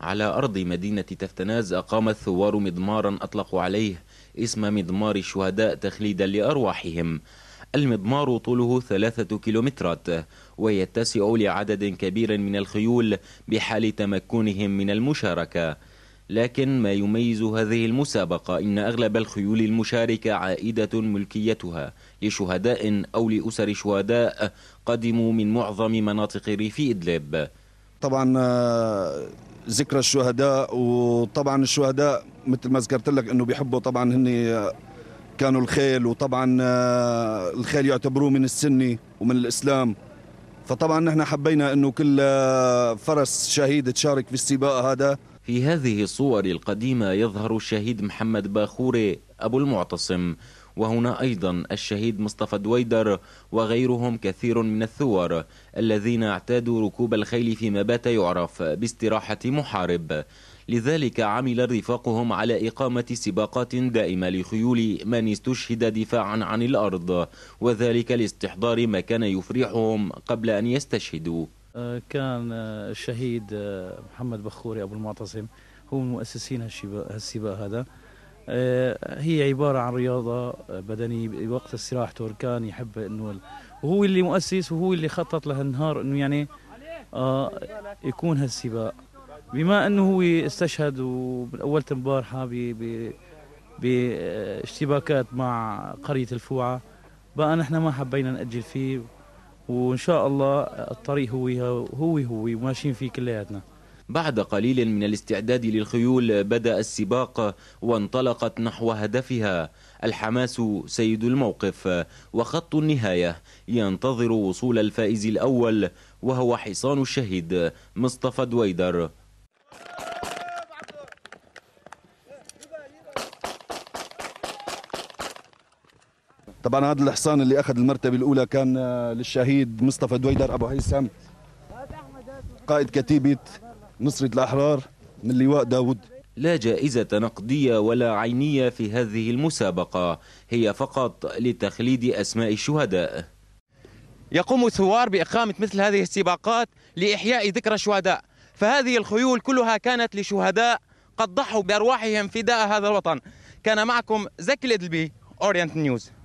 على أرض مدينة تفتناز أقام الثوار مضمارا أطلقوا عليه اسم مضمار الشهداء تخليدا لأرواحهم المضمار طوله ثلاثة كيلومترات ويتسع لعدد كبير من الخيول بحال تمكنهم من المشاركة لكن ما يميز هذه المسابقة إن أغلب الخيول المشاركة عائدة ملكيتها لشهداء أو لأسر شهداء قدموا من معظم مناطق ريف إدلب طبعا آه، ذكرى الشهداء وطبعا الشهداء مثل ما ذكرت لك انه بيحبوا طبعا هن آه، كانوا الخيل وطبعا آه، الخيل يعتبروه من السني ومن الاسلام فطبعا نحن حبينا انه كل فرس شهيد تشارك في السباق هذا في هذه الصور القديمه يظهر الشهيد محمد باخوري أبو المعتصم وهنا أيضا الشهيد مصطفى دويدر وغيرهم كثير من الثوار الذين اعتادوا ركوب الخيل فيما بات يعرف باستراحة محارب لذلك عمل رفاقهم على إقامة سباقات دائمة لخيول من استشهد دفاعا عن الأرض وذلك لاستحضار ما كان يفرحهم قبل أن يستشهدوا كان الشهيد محمد بخوري أبو المعتصم هو من مؤسسين هالسباق هذا آه، هي عبارة عن رياضة بدنية بوقت السراح توركان يحب انه وهو اللي مؤسس وهو اللي خطط لهالنهار انه يعني آه يكون هالسباق بما انه هو استشهد ومن اول امبارحة باشتباكات مع قرية الفوعة بقى نحن ما حبينا نأجل فيه وان شاء الله الطريق هو هو هو ماشيين فيه كلياتنا بعد قليل من الاستعداد للخيول بدأ السباق وانطلقت نحو هدفها الحماس سيد الموقف وخط النهاية ينتظر وصول الفائز الأول وهو حصان الشهيد مصطفى دويدر طبعا هذا الحصان اللي اخذ المرتبه الاولى كان للشهيد مصطفى دويدر ابو هيثم قائد كتيبه نصرة الأحرار من لواء داود لا جائزة نقدية ولا عينية في هذه المسابقة هي فقط لتخليد أسماء الشهداء يقوم الثوار بإقامة مثل هذه السباقات لإحياء ذكرى الشهداء فهذه الخيول كلها كانت لشهداء قد ضحوا بأرواحهم فداء هذا الوطن كان معكم زكي الإدلبي أورينت نيوز